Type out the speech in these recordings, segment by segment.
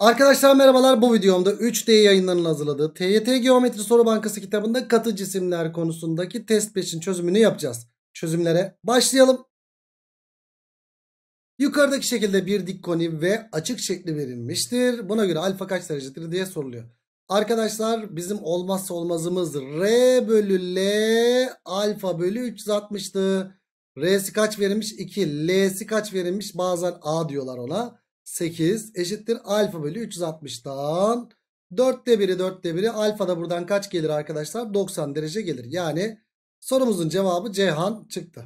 Arkadaşlar merhabalar bu videomda 3D yayınlarının hazırladığı TYT Geometri Soru Bankası kitabında katı cisimler konusundaki test 5'in çözümünü yapacağız. Çözümlere başlayalım. Yukarıdaki şekilde bir dik koni ve açık şekli verilmiştir. Buna göre alfa kaç derecedir diye soruluyor. Arkadaşlar bizim olmazsa olmazımız R bölü L alfa bölü 360'tı. R'si kaç verilmiş? 2. L'si kaç verilmiş? Bazen A diyorlar ona. 8 eşittir alfa bölü 360'dan 4'te 1'i 4'te 1'i alfa da buradan kaç gelir arkadaşlar? 90 derece gelir. Yani sorumuzun cevabı Cihan çıktı.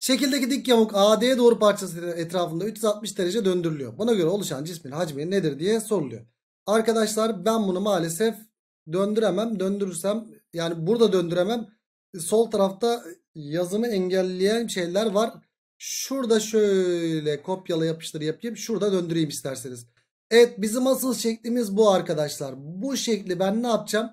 Şekildeki dik yamuk AD doğru parçası etrafında 360 derece döndürülüyor. Buna göre oluşan cismin hacmi nedir diye soruluyor. Arkadaşlar ben bunu maalesef döndüremem. Döndürürsem yani burada döndüremem. Sol tarafta yazımı engelleyen şeyler var. Şurada şöyle kopyala yapıştır yapayım. Şurada döndüreyim isterseniz. Evet bizim asıl şeklimiz bu arkadaşlar. Bu şekli ben ne yapacağım?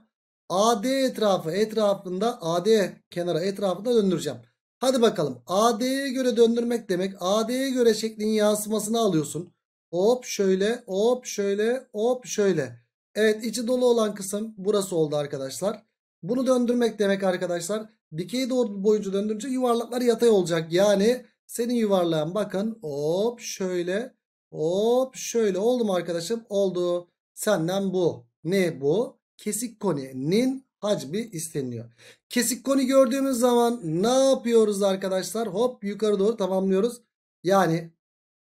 AD etrafı etrafında AD kenara etrafında döndüreceğim. Hadi bakalım AD'ye göre döndürmek demek AD'ye göre şeklin yansımasını alıyorsun. Hop şöyle hop şöyle hop şöyle. Evet içi dolu olan kısım burası oldu arkadaşlar. Bunu döndürmek demek arkadaşlar dikey doğru boyunca döndürünce yuvarlaklar yatay olacak. Yani senin yuvarlağın bakın hop şöyle hop şöyle oldu mu arkadaşım? Oldu. Senden bu. Ne bu? Kesik koninin hacmi isteniyor. Kesik koni gördüğümüz zaman ne yapıyoruz arkadaşlar? Hop yukarı doğru tamamlıyoruz. Yani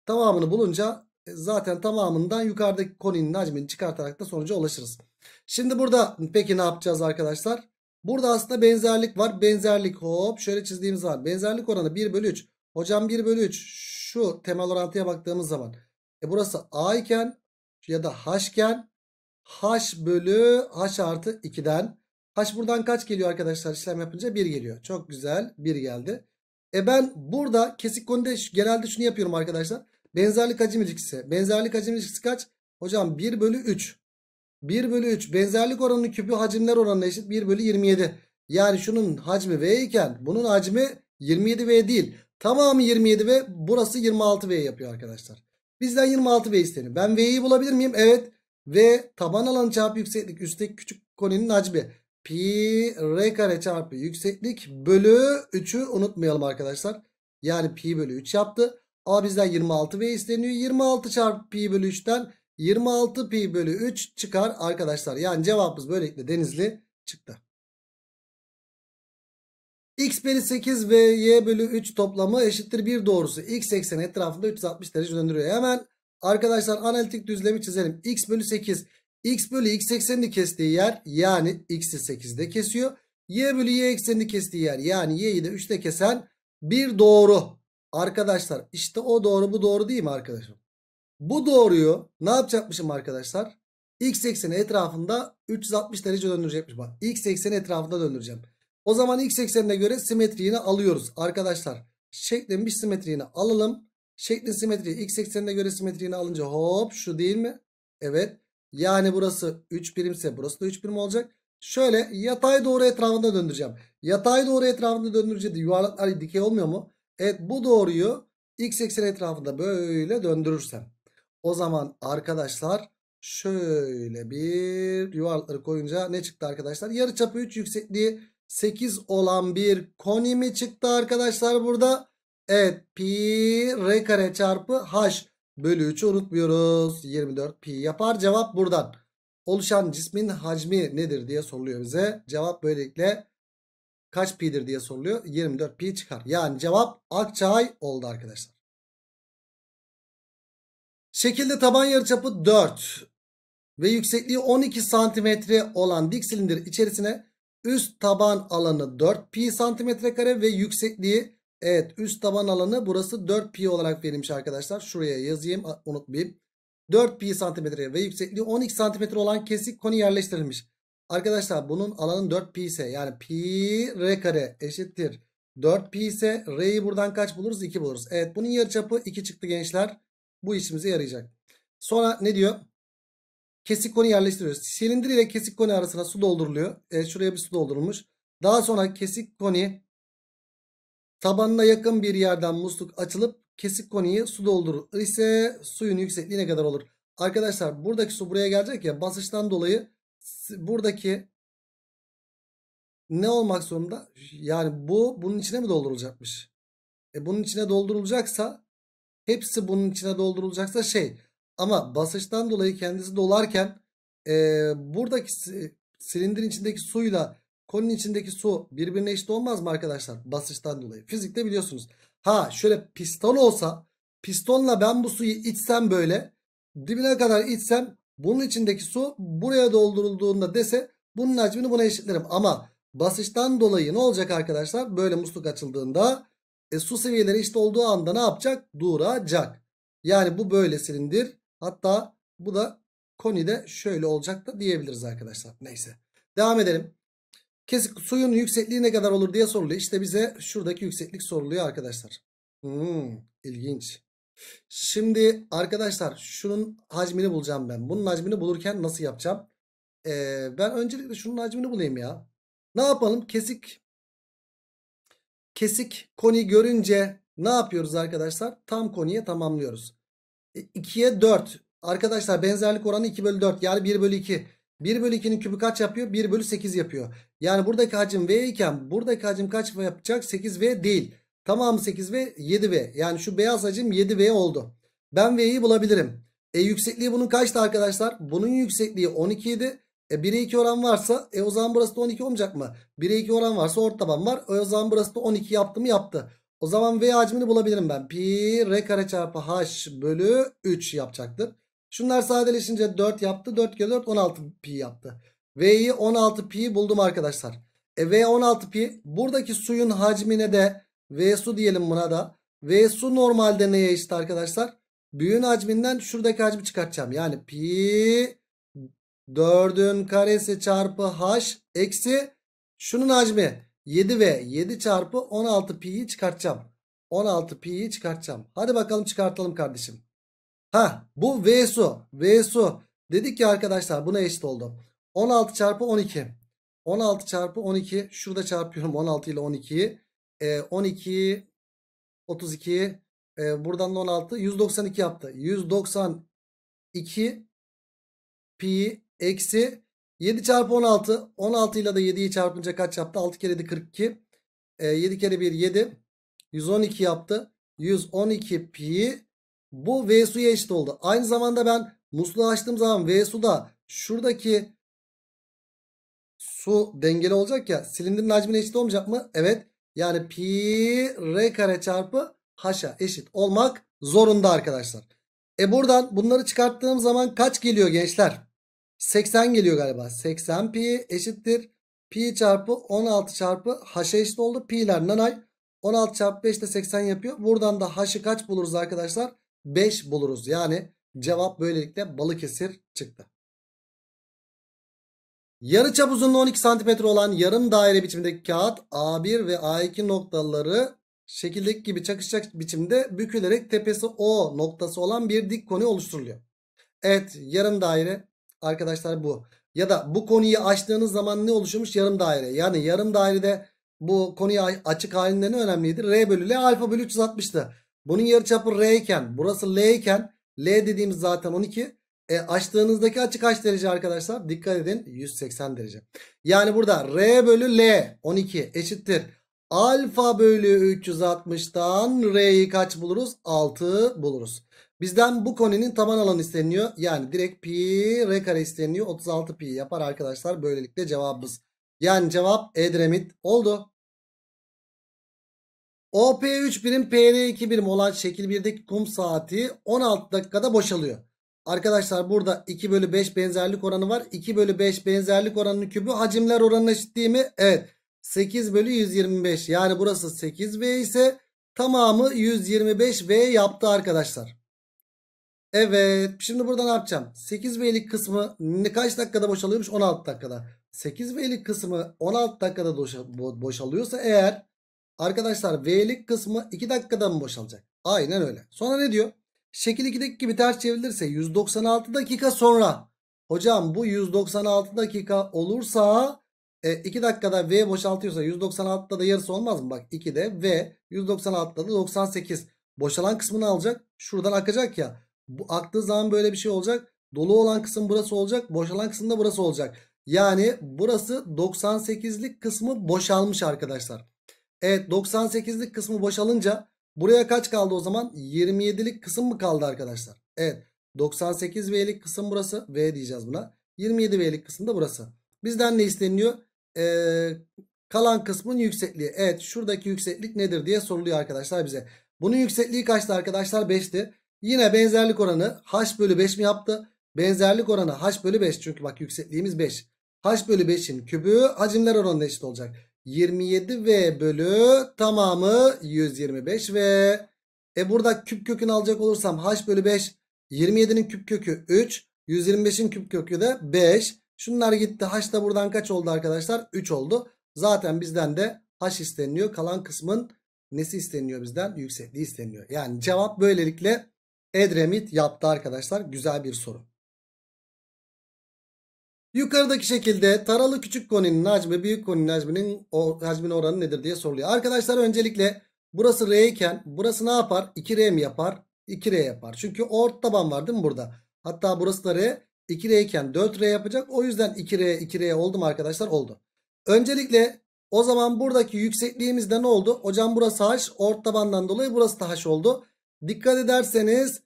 tamamını bulunca e, zaten tamamından yukarıdaki koninin hacmini çıkartarak da sonuca ulaşırız. Şimdi burada peki ne yapacağız arkadaşlar? Burada aslında benzerlik var. Benzerlik hop şöyle çizdiğimiz var. Benzerlik oranı 1 bölü 3. Hocam 1 bölü 3 şu temel orantıya baktığımız zaman. E burası A iken ya da H iken H bölü H artı 2'den. H buradan kaç geliyor arkadaşlar işlem yapınca 1 geliyor. Çok güzel 1 geldi. E ben burada kesik konuda genelde şunu yapıyorum arkadaşlar. Benzerlik hacim ilişkisi. Benzerlik hacim ilişkisi kaç? Hocam 1 bölü 3. 1 bölü 3 benzerlik oranının küpü hacimler oranına eşit 1 bölü 27. Yani şunun hacmi V iken bunun hacmi 27V değil. Tamamı 27 ve burası 26 V yapıyor arkadaşlar. Bizden 26 V isteniyor. Ben V'yi bulabilir miyim? Evet. V taban alanı çarpı yükseklik üstteki küçük koninin hacmi. Pi R kare çarpı yükseklik bölü 3'ü unutmayalım arkadaşlar. Yani pi bölü 3 yaptı. Ama bizden 26 V isteniyor. 26 çarpı pi bölü 3'ten 26 pi bölü 3 çıkar arkadaşlar. Yani cevabımız böylelikle denizli çıktı. X bölü 8 ve Y bölü 3 toplamı eşittir 1 doğrusu. X ekseni etrafında 360 derece döndürüyor. Hemen arkadaşlar analitik düzlemi çizelim. X bölü 8. X bölü X eksenini kestiği yer yani X'i 8'de kesiyor. Y bölü Y eksenini kestiği yer yani Y'yi de 3'te kesen bir doğru. Arkadaşlar işte o doğru bu doğru değil mi arkadaşım? Bu doğruyu ne yapacakmışım arkadaşlar? X ekseni etrafında 360 derece döndürecekmiş. Bak X ekseni etrafında döndüreceğim. O zaman x eksenine göre simetriğini alıyoruz arkadaşlar. Şeklin bir simetriğini alalım. Şeklin simetriği x eksenine göre simetriğini alınca hop şu değil mi? Evet. Yani burası 3 birimse burası da 3 birim olacak. Şöyle yatay doğru etrafında döndüreceğim. Yatay doğru etrafında döndürünce de yuvarlaklar dikey olmuyor mu? Evet bu doğruyu x eksen etrafında böyle döndürürsem. O zaman arkadaşlar şöyle bir yuvarlakları koyunca ne çıktı arkadaşlar? Yarı çapı 3 yüksekliği 8 olan bir koni mi çıktı arkadaşlar burada? Evet pi r kare çarpı h bölü 3'ü unutmuyoruz. 24 pi yapar cevap buradan. Oluşan cismin hacmi nedir diye soruluyor bize. Cevap böylelikle kaç pi'dir diye soruluyor. 24 pi çıkar. Yani cevap akçay oldu arkadaşlar. Şekilde taban yarıçapı 4 ve yüksekliği 12 santimetre olan dik silindir içerisine Üst taban alanı 4 pi santimetre kare ve yüksekliği evet üst taban alanı burası 4 pi olarak verilmiş arkadaşlar. Şuraya yazayım unutmayayım. 4 pi santimetre ve yüksekliği 12 santimetre olan kesik koni yerleştirilmiş. Arkadaşlar bunun alanı 4 pi ise yani pi r kare eşittir. 4 pi ise r'yi buradan kaç buluruz? 2 buluruz. Evet bunun yarıçapı 2 çıktı gençler. Bu işimize yarayacak. Sonra ne diyor? kesik koni yerleştiriyoruz. Silindir ile kesik koni arasına su dolduruluyor. E, şuraya bir su doldurulmuş. Daha sonra kesik koni tabanına yakın bir yerden musluk açılıp kesik koniyi su doldurur ise suyun yüksekliği ne kadar olur? Arkadaşlar buradaki su buraya gelecek ya basınçtan dolayı buradaki ne olmak zorunda? Yani bu bunun içine mi doldurulacakmış? E bunun içine doldurulacaksa hepsi bunun içine doldurulacaksa şey ama basınçtan dolayı kendisi dolarken e, buradaki silindirin içindeki suyla konunun içindeki su birbirine eşit olmaz mı arkadaşlar? Basınçtan dolayı. Fizikte biliyorsunuz. Ha şöyle piston olsa pistonla ben bu suyu içsem böyle dibine kadar içsem bunun içindeki su buraya doldurulduğunda dese bunun hacmini buna eşitlerim. Ama basınçtan dolayı ne olacak arkadaşlar? Böyle musluk açıldığında e, su seviyeleri eşit olduğu anda ne yapacak? Duracak. Yani bu böyle silindir Hatta bu da konide şöyle olacak da diyebiliriz arkadaşlar. Neyse. Devam edelim. Kesik suyun yüksekliği ne kadar olur diye soruluyor. İşte bize şuradaki yükseklik soruluyor arkadaşlar. Hmm, ilginç. Şimdi arkadaşlar şunun hacmini bulacağım ben. Bunun hacmini bulurken nasıl yapacağım? Ee, ben öncelikle şunun hacmini bulayım ya. Ne yapalım? Kesik kesik koni görünce ne yapıyoruz arkadaşlar? Tam koniye tamamlıyoruz. 2'ye 4. Arkadaşlar benzerlik oranı 2 bölü 4 yani 1 bölü 2. 1 bölü 2'nin kübü kaç yapıyor? 1 bölü 8 yapıyor. Yani buradaki hacim V iken buradaki hacim kaç yapacak? 8V değil. Tamamı 8V 7V. Yani şu beyaz hacim 7V oldu. Ben V'yi bulabilirim. E yüksekliği bunun kaçtı arkadaşlar? Bunun yüksekliği 12 idi. E 1'e 2 oran varsa e o zaman burası da 12 olmayacak mı? 1'e 2 oran varsa ort taban var. E o zaman burası da 12 yaptı mı yaptı. O zaman V hacmini bulabilirim ben. Pi R kare çarpı H bölü 3 yapacaktır. Şunlar sadeleşince 4 yaptı. 4 kere 4 16 pi yaptı. V'yi 16 pi buldum arkadaşlar. E V 16 pi buradaki suyun hacmine de V su diyelim buna da. V su normalde neye eşit arkadaşlar? Büyün hacminden şuradaki hacmi çıkartacağım. Yani pi 4'ün karesi çarpı h eksi şunun hacmi. 7 ve 7 çarpı 16 pi'yi çıkartacağım. 16 pi'yi çıkartacağım. Hadi bakalım çıkartalım kardeşim. Ha bu v su. V su. Dedik ki arkadaşlar buna eşit oldu. 16 çarpı 12. 16 çarpı 12. Şurada çarpıyorum 16 ile 12'yi. E, 12 32 e, buradan da 16 192 yaptı. 192 pi eksi 7 çarpı 16. 16 ile de 7'yi çarpınca kaç yaptı? 6 kere de 42. E, 7 kere 1 7. 112 yaptı. 112 pi bu V suya eşit oldu. Aynı zamanda ben musluğu açtığım zaman V su da şuradaki su dengeli olacak ya. Silindirin hacmine eşit olmayacak mı? Evet. Yani pi r kare çarpı haşa eşit olmak zorunda arkadaşlar. E buradan bunları çıkarttığım zaman kaç geliyor gençler? 80 geliyor galiba. 80 pi eşittir. Pi çarpı 16 çarpı h'a eşit oldu. Pi'ler nanay. 16 çarpı 5 de 80 yapıyor. Buradan da h'ı kaç buluruz arkadaşlar? 5 buluruz. Yani cevap böylelikle Balıkesir çıktı. Yarı çap uzunluğu 12 cm olan yarım daire biçimindeki kağıt A1 ve A2 noktaları şekildeki gibi çakışacak biçimde bükülerek tepesi O noktası olan bir dik koni oluşturuluyor. Evet yarım daire arkadaşlar bu. Ya da bu konuyu açtığınız zaman ne oluşmuş? Yarım daire. Yani yarım dairede bu konuya açık halinde ne önemliydi. R bölü L alfa bölü 360'tı. Bunun yarıçapı R iken burası L iken L dediğimiz zaten 12. E, açtığınızdaki açı kaç derece arkadaşlar? Dikkat edin 180 derece. Yani burada R bölü L 12 eşittir. Alfa bölü 360'tan R'yi kaç buluruz? 6 buluruz. Bizden bu koninin taban alanı isteniyor. Yani direkt pi r kare isteniyor. 36 pi yapar arkadaşlar. Böylelikle cevabımız. Yani cevap Edremit oldu. OP3 birim PR2 birim olan şekil 1'deki kum saati 16 dakikada boşalıyor. Arkadaşlar burada 2 bölü 5 benzerlik oranı var. 2 bölü 5 benzerlik oranının kübü hacimler oranına eşit değil mi? Evet. 8 bölü 125 yani burası 8V ise tamamı 125V yaptı arkadaşlar. Evet. Şimdi burada ne yapacağım? 8 V'lik kısmı ne kaç dakikada boşalıyormuş? 16 dakikada. 8 V'lik kısmı 16 dakikada boşalıyorsa eğer arkadaşlar V'lik kısmı 2 dakikada mı boşalacak? Aynen öyle. Sonra ne diyor? Şekil 2'deki gibi ters çevrilirse 196 dakika sonra hocam bu 196 dakika olursa e, 2 dakikada V boşaltıyorsa 196'da da yarısı olmaz mı? Bak 2'de V 196'da da 98 boşalan kısmını alacak. Şuradan akacak ya. Bu aktığı zaman böyle bir şey olacak. Dolu olan kısım burası olacak. Boşalan kısım da burası olacak. Yani burası 98'lik kısmı boşalmış arkadaşlar. Evet 98'lik kısmı boşalınca buraya kaç kaldı o zaman? 27'lik kısım mı kaldı arkadaşlar? Evet 98 V'lik kısım burası. V diyeceğiz buna. 27 V'lik kısım da burası. Bizden ne isteniyor? Ee, kalan kısmın yüksekliği. Evet şuradaki yükseklik nedir diye soruluyor arkadaşlar bize. Bunun yüksekliği kaçtı arkadaşlar? 5'ti. Yine benzerlik oranı h bölü 5 mi yaptı? Benzerlik oranı h bölü 5 çünkü bak yüksekliğimiz 5. h bölü 5'in kübü hacimler oranına eşit olacak. 27v bölü tamamı 125v. E burada küp kökünü alacak olursam h bölü 5 27'nin küp kökü 3 125'in küp kökü de 5. Şunlar gitti h da buradan kaç oldu arkadaşlar? 3 oldu. Zaten bizden de h isteniyor. Kalan kısmın nesi isteniyor bizden? Yüksekliği isteniyor. Yani cevap böylelikle Edremit yaptı arkadaşlar. Güzel bir soru. Yukarıdaki şekilde taralı küçük koninin hacmi büyük koninin hacminin o, hacmin oranı nedir diye soruluyor. Arkadaşlar öncelikle burası R iken burası ne yapar? 2R mi yapar? 2R yapar. Çünkü ort taban var değil mi burada? Hatta burası da R. 2R iken 4R yapacak. O yüzden 2R 2R oldu mu arkadaşlar? Oldu. Öncelikle o zaman buradaki yüksekliğimizde ne oldu? Hocam burası H. Ort tabandan dolayı burası da H oldu. Dikkat ederseniz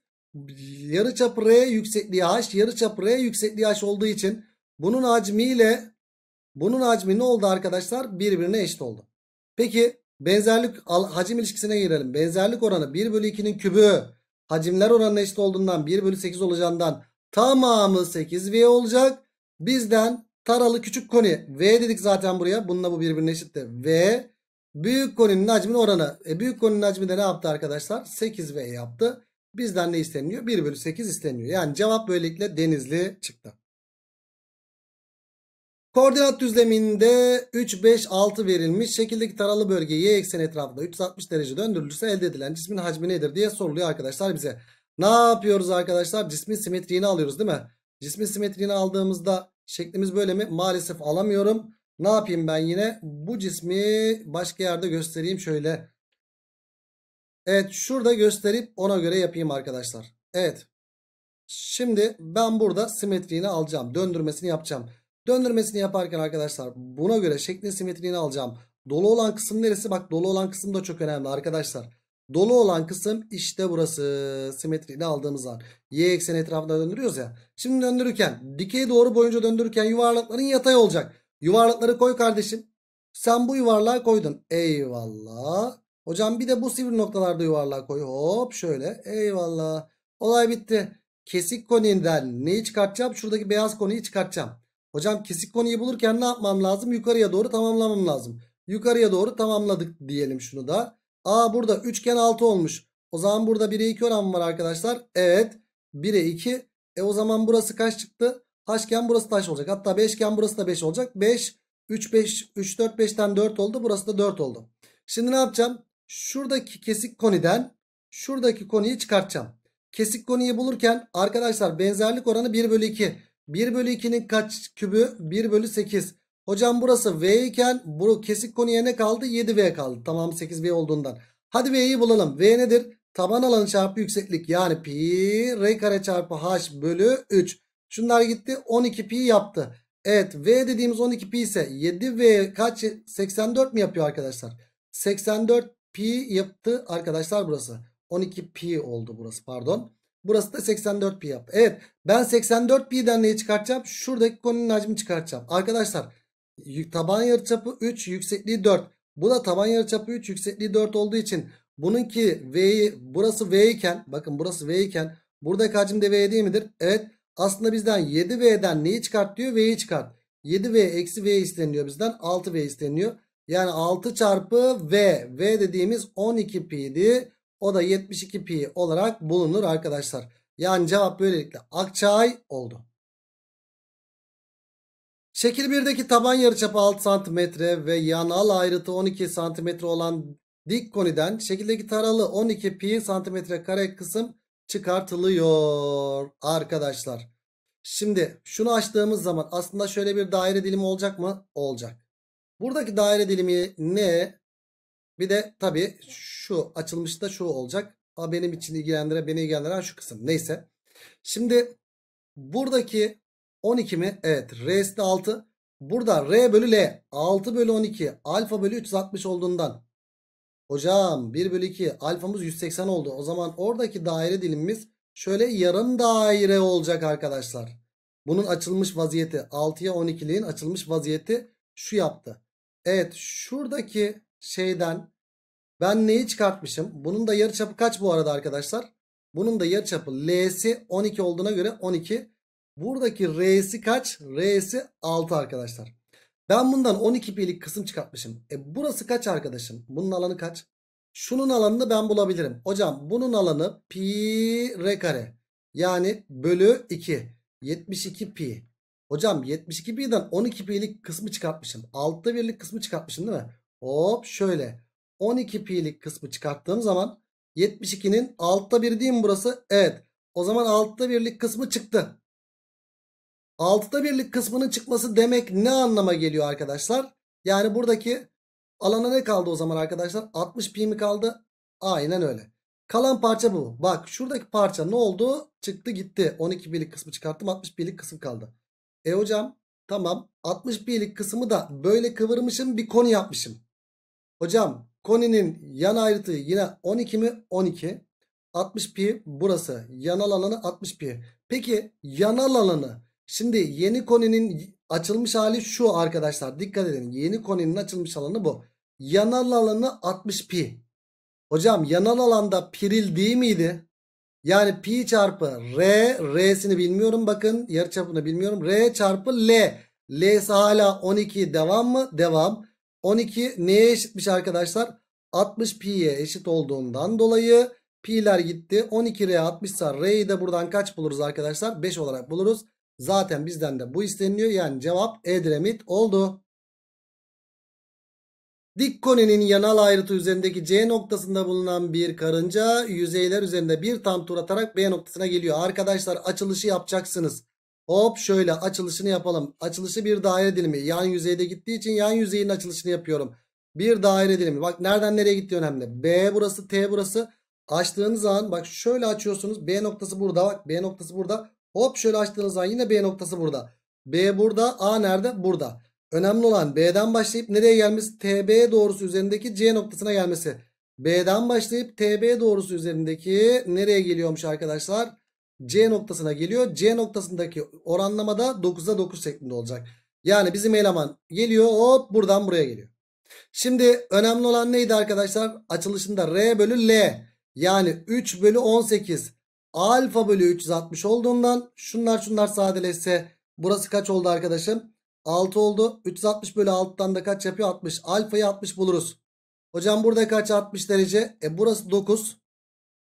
yarıçap R yüksekliği H yarıçap R yüksekliği H olduğu için bunun hacmiyle, bunun hacmi ne oldu arkadaşlar? Birbirine eşit oldu. Peki benzerlik hacim ilişkisine girelim. Benzerlik oranı 1 bölü 2'nin kübü hacimler oranına eşit olduğundan 1 bölü 8 olacağından tamamı 8V olacak. Bizden taralı küçük koni V dedik zaten buraya. Bununla bu birbirine eşitti. V büyük koninin hacmin oranı. E, büyük koninin hacmi de ne yaptı arkadaşlar? 8V yaptı. Bizden ne isteniyor? 1 bölü 8 isteniyor. Yani cevap böylelikle denizli çıktı. Koordinat düzleminde 3, 5, 6 verilmiş şekildeki taralı bölge y ekseni etrafında 360 derece döndürülürse elde edilen cismin hacmi nedir diye soruluyor arkadaşlar bize. Ne yapıyoruz arkadaşlar? Cismin simetriğini alıyoruz değil mi? Cismin simetriğini aldığımızda şeklimiz böyle mi? Maalesef alamıyorum. Ne yapayım ben yine? Bu cismi başka yerde göstereyim şöyle. Evet şurada gösterip ona göre yapayım arkadaşlar. Evet. Şimdi ben burada simetriğini alacağım. Döndürmesini yapacağım. Döndürmesini yaparken arkadaşlar buna göre şeklin simetriğini alacağım. Dolu olan kısım neresi? Bak dolu olan kısım da çok önemli arkadaşlar. Dolu olan kısım işte burası. Simetriğini aldığımız an. Y ekseni etrafında döndürüyoruz ya. Şimdi döndürürken dikey doğru boyunca döndürürken yuvarlakların yatay olacak. Yuvarlakları koy kardeşim. Sen bu yuvarlığa koydun. Eyvallah. Hocam bir de bu sivri noktalarda yuvarlak koy. Hop şöyle. Eyvallah. Olay bitti. Kesik koninden neyi çıkartacağım? Şuradaki beyaz koniyi çıkartacağım. Hocam kesik koniyi bulurken ne yapmam lazım? Yukarıya doğru tamamlamam lazım. Yukarıya doğru tamamladık diyelim şunu da. Aa burada üçgen 6 olmuş. O zaman burada 1'e 2 oran var arkadaşlar. Evet. 1'e 2. E o zaman burası kaç çıktı? Taşken burası taş olacak. Hatta beşken burası da 5 olacak. 5, 3, 5, 3, 4, 5'ten 4 oldu. Burası da 4 oldu. Şimdi ne yapacağım? şuradaki kesik koniden şuradaki koniyi çıkartacağım. Kesik koniyi bulurken arkadaşlar benzerlik oranı 1 bölü 2. 1 bölü 2'nin kaç kübü? 1 bölü 8. Hocam burası V iken bu kesik konuya ne kaldı? 7V kaldı. Tamam 8V olduğundan. Hadi V'yi bulalım. V nedir? Taban alanı çarpı yükseklik yani pi r kare çarpı h bölü 3. Şunlar gitti 12 pi yaptı. Evet V dediğimiz 12 pi ise 7 V kaç 84 mi yapıyor arkadaşlar? 84 Pi yaptı arkadaşlar burası. 12 pi oldu burası pardon. Burası da 84 pi yaptı. Evet ben 84 pi'den neyi çıkartacağım? Şuradaki konunun hacmini çıkartacağım. Arkadaşlar taban yarıçapı 3 yüksekliği 4. Bu da taban yarıçapı 3 yüksekliği 4 olduğu için bunun ki V burası V iken bakın burası V iken buradaki hacim de V değil midir? Evet aslında bizden 7V'den neyi çıkart diyor? V'yi çıkart. 7V eksi V isteniyor bizden 6V isteniyor. Yani 6 çarpı V. V dediğimiz 12 pi'di. O da 72 pi olarak bulunur arkadaşlar. Yani cevap böylelikle Akçay oldu. Şekil 1'deki taban yarıçapı 6 cm ve yanal ayrıtı 12 cm olan dik koniden şekildeki taralı 12 pi cm kare kısım çıkartılıyor arkadaşlar. Şimdi şunu açtığımız zaman aslında şöyle bir daire dilimi olacak mı? Olacak. Buradaki daire dilimi ne? Bir de tabii şu açılmışta şu olacak. A benim için ilgilendiren beni ilgilendiren şu kısım. Neyse. Şimdi buradaki 12 mi? Evet. R'si de 6. Burada R bölü L 6 bölü 12 alfa bölü 360 olduğundan hocam 1 bölü 2 alfamız 180 oldu. O zaman oradaki daire dilimimiz şöyle yarım daire olacak arkadaşlar. Bunun açılmış vaziyeti 6'ya 12'liğin açılmış vaziyeti şu yaptı. Evet şuradaki şeyden ben neyi çıkartmışım? Bunun da yarıçapı kaç bu arada arkadaşlar? Bunun da yarıçapı L'si 12 olduğuna göre 12. Buradaki R'si kaç? R'si 6 arkadaşlar. Ben bundan 12 pi'lik kısım çıkartmışım. E burası kaç arkadaşım? Bunun alanı kaç? Şunun alanını ben bulabilirim. Hocam bunun alanı pi r kare. Yani bölü 2. 72 pi. Hocam 72 pi'den 12 pi'lik kısmı çıkartmışım. 6'da birlik kısmı çıkartmışım değil mi? Hop şöyle. 12 pi'lik kısmı çıkarttığım zaman 72'nin 6'da 1 değil mi burası? Evet. O zaman 6'da birlik kısmı çıktı. 6'da birlik kısmının çıkması demek ne anlama geliyor arkadaşlar? Yani buradaki alana ne kaldı o zaman arkadaşlar? 60 pi mi kaldı? Aynen öyle. Kalan parça bu. Bak şuradaki parça ne oldu? Çıktı gitti. 12 birlik kısmı çıkarttım. 60 birlik kısım kaldı. E hocam tamam 61'lik kısmı da böyle kıvırmışım bir koni yapmışım. Hocam koninin yan ayrıtı yine 12 mi? 12. 60 pi burası. Yanal alanı 60 pi. Peki yanal alanı. Şimdi yeni koninin açılmış hali şu arkadaşlar. Dikkat edin. Yeni koninin açılmış alanı bu. Yanal alanı 60 pi. Hocam yanal alanda piril değil miydi? Yani pi çarpı r, r'sini bilmiyorum bakın. Yarıçapını bilmiyorum. r çarpı l. L'si hala 12 devam mı? Devam. 12 neye eşitmiş arkadaşlar? 60 pi'ye eşit olduğundan dolayı pi'ler gitti. 12 r 60 ise r'yi de buradan kaç buluruz arkadaşlar? 5 olarak buluruz. Zaten bizden de bu isteniyor. Yani cevap Edremit oldu. Dik konenin yanal ayrıtı üzerindeki C noktasında bulunan bir karınca yüzeyler üzerinde bir tam tur atarak B noktasına geliyor. Arkadaşlar açılışı yapacaksınız. Hop şöyle açılışını yapalım. Açılışı bir daire dilimi. Yan yüzeyde gittiği için yan yüzeyin açılışını yapıyorum. Bir daire dilimi. Bak nereden nereye gitti önemli. B burası T burası. Açtığınız an bak şöyle açıyorsunuz. B noktası burada bak. B noktası burada. Hop şöyle açtığınız zaman yine B noktası burada. B burada. A nerede? Burada. Önemli olan B'den başlayıp nereye gelmesi? TB doğrusu üzerindeki C noktasına gelmesi. B'den başlayıp TB doğrusu üzerindeki nereye geliyormuş arkadaşlar? C noktasına geliyor. C noktasındaki oranlamada 9'a 9 şeklinde olacak. Yani bizim eleman geliyor hop buradan buraya geliyor. Şimdi önemli olan neydi arkadaşlar? Açılışında R bölü L yani 3 bölü 18 alfa bölü 360 olduğundan şunlar şunlar sadeleşse burası kaç oldu arkadaşım? 6 oldu. 360 bölü 6'dan da kaç yapıyor? 60. Alfayı 60 buluruz. Hocam burada kaç 60 derece? E burası 9.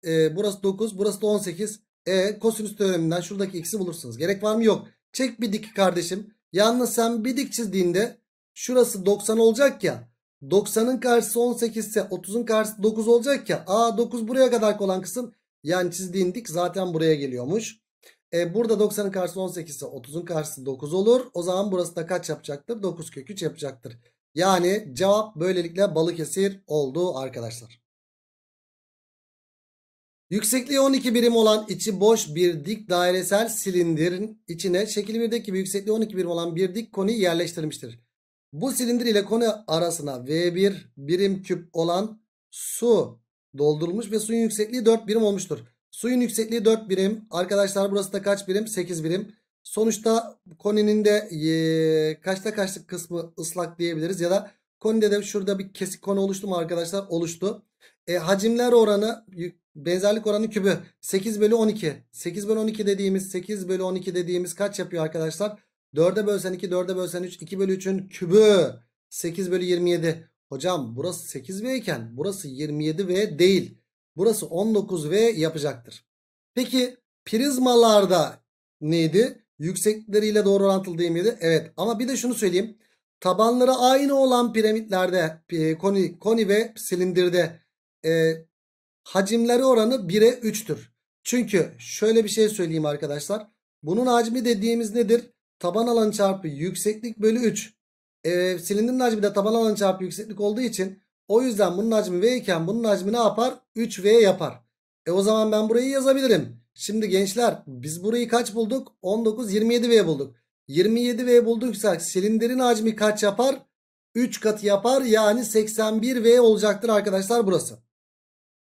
E, burası 9. Burası da 18. E kosinüs teoreminden şuradaki x'i bulursunuz. Gerek var mı? Yok. Çek bir dik kardeşim. Yalnız sen bir dik çizdiğinde şurası 90 olacak ya. 90'ın karşısı 18 ise 30'un karşısı 9 olacak ya. A 9 buraya kadar olan kısım. Yani çizdiğin dik zaten buraya geliyormuş. E, burada 90'ın karşısı 18 ise 30'un karşısı 9 olur. O zaman burası da kaç yapacaktır? 9 kök 3 yapacaktır. Yani cevap böylelikle Balıkesir oldu arkadaşlar. Yüksekliği 12 birim olan içi boş bir dik dairesel silindirin içine şekil 1'deki gibi yüksekliği 12 birim olan bir dik koni yerleştirmiştir. Bu silindir ile koni arasına V1 birim küp olan su doldurulmuş ve suyun yüksekliği 4 birim olmuştur. Suyun yüksekliği 4 birim. Arkadaşlar burası da kaç birim? 8 birim. Sonuçta koninin de e, kaçta kaçlık kısmı ıslak diyebiliriz. Ya da konide de şurada bir kesik konu oluştu mu arkadaşlar? Oluştu. E, hacimler oranı benzerlik oranı kübü 8 bölü 12. 8 bölü 12 dediğimiz 8 bölü 12 dediğimiz kaç yapıyor arkadaşlar? 4'e bölsen 2 4'e bölsen 3 2 bölü 3'ün kübü 8 bölü 27. Hocam burası 8V iken burası 27V değil. Burası 19V yapacaktır. Peki prizmalarda neydi? Yükseklikleriyle doğru orantılı değil miydi? Evet ama bir de şunu söyleyeyim. Tabanları aynı olan piramitlerde koni, koni ve silindirde e, hacimleri oranı 1'e 3'tür. Çünkü şöyle bir şey söyleyeyim arkadaşlar. Bunun hacmi dediğimiz nedir? Taban alanı çarpı yükseklik bölü 3. E, silindirin hacmi de taban alanı çarpı yükseklik olduğu için o yüzden bunun hacmi V iken bunun hacmi ne yapar? 3V yapar. E o zaman ben burayı yazabilirim. Şimdi gençler biz burayı kaç bulduk? 19 27V bulduk. 27V bulduysak silindirin hacmi kaç yapar? 3 katı yapar yani 81V olacaktır arkadaşlar burası.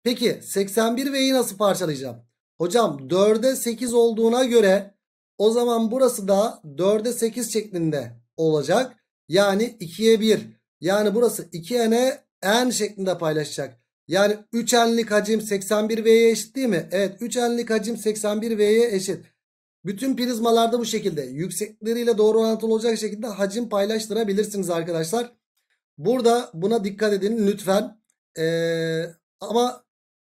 Peki 81V'yi nasıl parçalayacağım? Hocam 4'e 8 olduğuna göre o zaman burası da 4'e 8 şeklinde olacak. Yani 2'ye 1. Yani burası 2N n şeklinde paylaşacak. Yani 3 n'lik hacim 81V'ye eşit değil mi? Evet 3 n'lik hacim 81V'ye eşit. Bütün prizmalarda bu şekilde yüksekleriyle doğru orantılı olacak şekilde hacim paylaştırabilirsiniz arkadaşlar. Burada buna dikkat edin lütfen. Ee, ama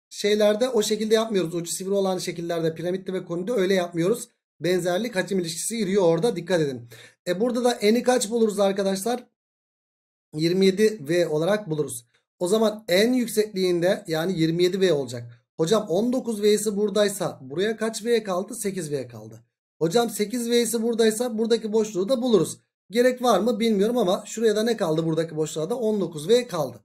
şeylerde o şekilde yapmıyoruz. Ucu sivri olan şekillerde piramitte ve konide öyle yapmıyoruz. Benzerlik hacim ilişkisi giriyor orada dikkat edin. E burada da eni kaç buluruz arkadaşlar? 27V olarak buluruz. O zaman en yüksekliğinde yani 27V olacak. Hocam 19V'si buradaysa buraya kaç V kaldı? 8V kaldı. Hocam 8V'si buradaysa buradaki boşluğu da buluruz. Gerek var mı bilmiyorum ama şuraya da ne kaldı buradaki boşluğa da 19V kaldı.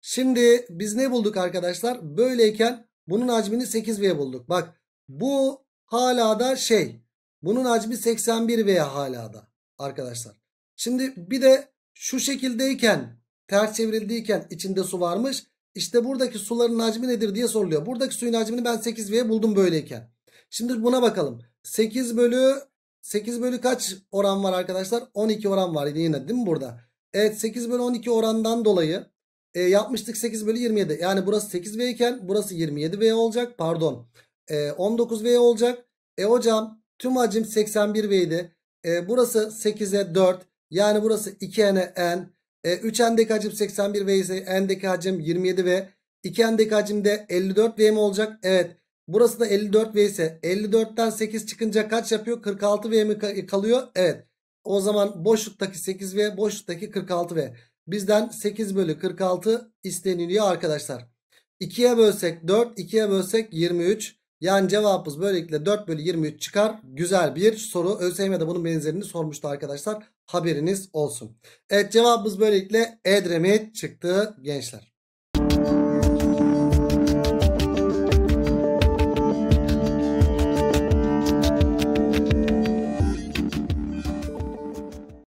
Şimdi biz ne bulduk arkadaşlar? Böyleyken bunun hacmini 8V bulduk. Bak bu hala da şey. Bunun hacmi 81V hala da arkadaşlar. Şimdi bir de şu şekildeyken ters çevrildiyken içinde su varmış. İşte buradaki suların hacmi nedir diye soruluyor. Buradaki suyun hacmini ben 8 V buldum böyleyken. Şimdi buna bakalım. 8 bölü 8 bölü kaç oran var arkadaşlar? 12 oran var yine değil mi burada? Evet 8 bölü 12 orandan dolayı e, yapmıştık 8 bölü 27. Yani burası 8V iken burası 27V olacak. Pardon. E, 19V olacak. E hocam tüm hacim 81V idi. E, burası 8'e 4. Yani burası 2 n n. E, 3n'deki hacim 81 ve ise n'deki hacim 27 ve 2n'deki hacim de 54 v mi olacak? Evet. Burası da 54 v ise 54'ten 8 çıkınca kaç yapıyor? 46 v mi kalıyor? Evet. O zaman boşluktaki 8 v boşluktaki 46 v. Bizden 8 bölü 46 isteniliyor arkadaşlar. 2'ye bölsek 4, 2'ye bölsek 23. Yani cevabımız böylelikle 4 bölü 23 çıkar. Güzel bir soru. ÖSYM'de bunun benzerini sormuştu arkadaşlar. Haberiniz olsun. Evet cevabımız böylelikle Edremit çıktı gençler.